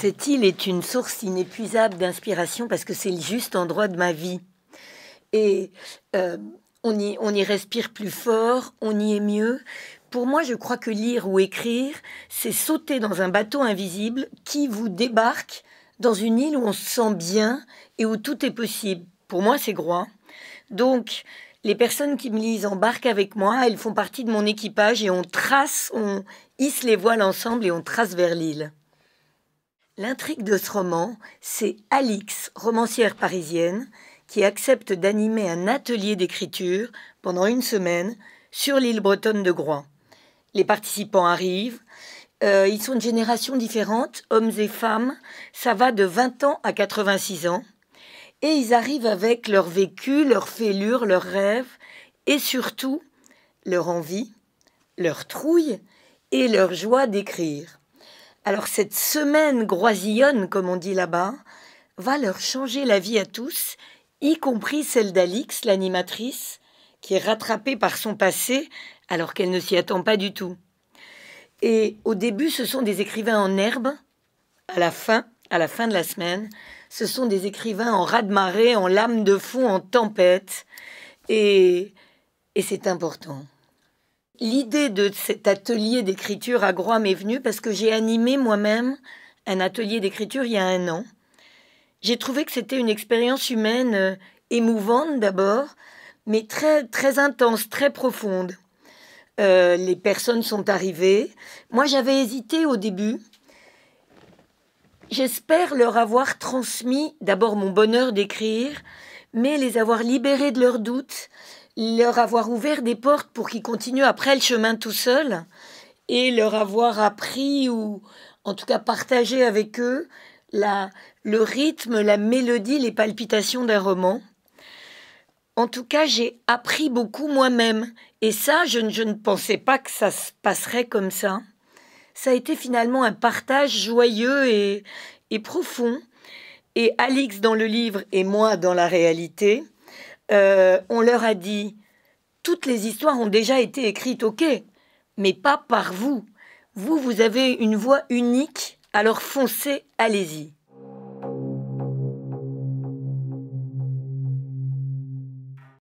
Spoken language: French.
Cette île est une source inépuisable d'inspiration parce que c'est le juste endroit de ma vie. Et euh, on, y, on y respire plus fort, on y est mieux. Pour moi, je crois que lire ou écrire, c'est sauter dans un bateau invisible qui vous débarque dans une île où on se sent bien et où tout est possible. Pour moi, c'est Groix. Donc, les personnes qui me lisent embarquent avec moi, elles font partie de mon équipage et on trace, on hisse les voiles ensemble et on trace vers l'île. L'intrigue de ce roman, c'est Alix, romancière parisienne, qui accepte d'animer un atelier d'écriture pendant une semaine sur l'île bretonne de Groix. Les participants arrivent, euh, ils sont de générations différentes, hommes et femmes, ça va de 20 ans à 86 ans, et ils arrivent avec leur vécu, leur fêlure, leurs rêves, et surtout leur envie, leur trouille et leur joie d'écrire. Alors cette semaine groisillonne, comme on dit là-bas, va leur changer la vie à tous, y compris celle d'Alix, l'animatrice, qui est rattrapée par son passé alors qu'elle ne s'y attend pas du tout. Et au début, ce sont des écrivains en herbe. À la fin, de la semaine, ce sont des écrivains en raz-de-marée, en lames de fond, en tempête. Et, et c'est important. L'idée de cet atelier d'écriture à Groix m'est venue parce que j'ai animé moi-même un atelier d'écriture il y a un an. J'ai trouvé que c'était une expérience humaine euh, émouvante d'abord, mais très, très intense, très profonde. Euh, les personnes sont arrivées. Moi, j'avais hésité au début. J'espère leur avoir transmis d'abord mon bonheur d'écrire, mais les avoir libérés de leurs doutes, leur avoir ouvert des portes pour qu'ils continuent après le chemin tout seuls et leur avoir appris ou en tout cas partagé avec eux la, le rythme, la mélodie, les palpitations d'un roman. En tout cas, j'ai appris beaucoup moi-même. Et ça, je, ne pensais pas que ça se passerait comme ça. Ça a été finalement un partage joyeux et, et profond. Et Alix dans le livre et moi dans la réalité, euh, on leur a dit, toutes les histoires ont déjà été écrites, ok, mais pas par vous. Vous, vous avez une voix unique, alors foncez, allez-y.